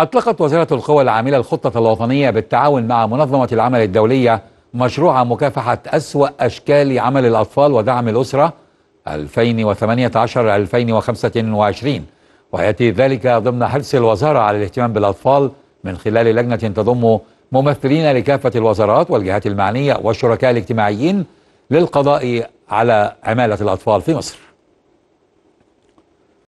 أطلقت وزارة القوى العاملة الخطة الوطنية بالتعاون مع منظمة العمل الدولية مشروع مكافحة أسوأ أشكال عمل الأطفال ودعم الأسرة 2018-2025 ويأتي ذلك ضمن حرص الوزارة على الاهتمام بالأطفال من خلال لجنة تضم ممثلين لكافة الوزارات والجهات المعنية والشركاء الاجتماعيين للقضاء على عمالة الأطفال في مصر